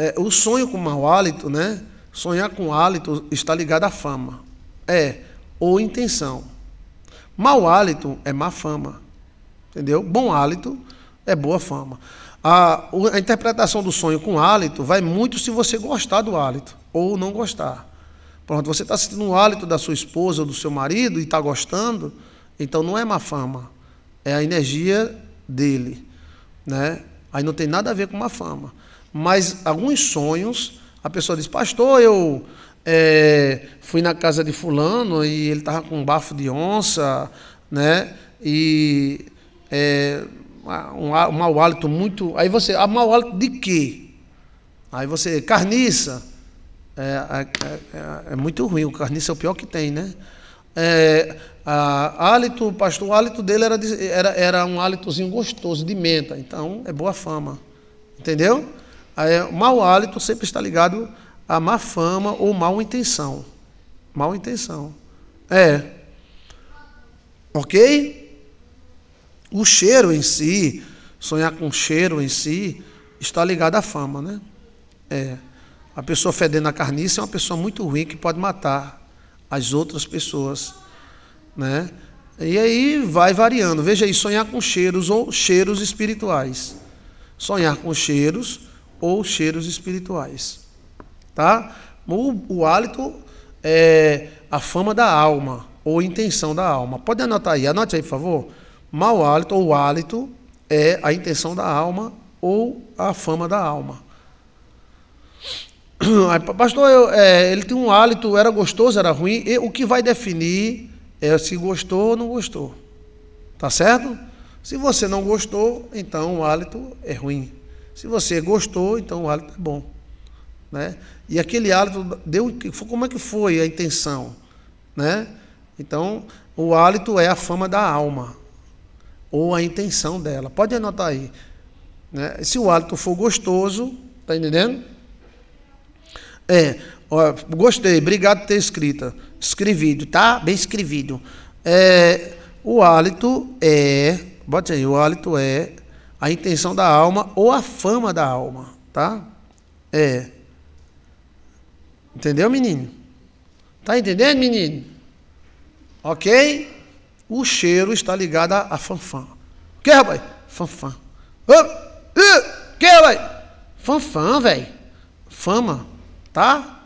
é, o sonho com mau hálito, né? Sonhar com hálito está ligado à fama. É, ou intenção. Mau hálito é má fama. Entendeu? Bom hálito é boa fama. A, a interpretação do sonho com hálito vai muito se você gostar do hálito ou não gostar. Pronto, você está sentindo o hálito da sua esposa ou do seu marido e está gostando, então não é má fama, é a energia dele. Né? Aí não tem nada a ver com má fama mas alguns sonhos, a pessoa diz, pastor, eu é, fui na casa de fulano e ele estava com um bafo de onça, né? E é, um, um mau hálito muito. Aí você, a ah, mau hálito de quê? Aí você, carniça. É, é, é, é, muito ruim, o carniça é o pior que tem, né? É, a, hálito, pastor, o hálito dele era, era, era um hálitozinho gostoso, de menta. Então, é boa fama. Entendeu? É, mau hálito sempre está ligado à má fama ou mal intenção. Mal intenção. É. Ok? O cheiro em si, sonhar com cheiro em si, está ligado à fama, né? É. A pessoa fedendo a carniça é uma pessoa muito ruim que pode matar as outras pessoas, né? E aí vai variando. Veja aí, sonhar com cheiros ou cheiros espirituais. Sonhar com cheiros ou cheiros espirituais. Tá? O, o hálito é a fama da alma ou intenção da alma. Pode anotar aí, anote aí, por favor. Mau hálito ou hálito é a intenção da alma ou a fama da alma. Pastor, eu, é, ele tem um hálito, era gostoso, era ruim. E o que vai definir é se gostou ou não gostou. Tá certo? Se você não gostou, então o hálito é ruim. Se você gostou, então o hálito é bom. Né? E aquele hálito deu como é que foi a intenção, né? Então, o hálito é a fama da alma ou a intenção dela. Pode anotar aí, né? Se o hálito for gostoso, tá entendendo? É, ó, gostei, obrigado por ter escrita, escrevido, tá? Bem escrevido. É, o hálito é, bote aí, o hálito é a intenção da alma ou a fama da alma, tá? É. Entendeu, menino? Tá entendendo, menino? Ok? O cheiro está ligado à, fanfã. O que, rapaz? Fanfã. O oh, oh, que, rapaz? Fanfã, velho. Fama, tá?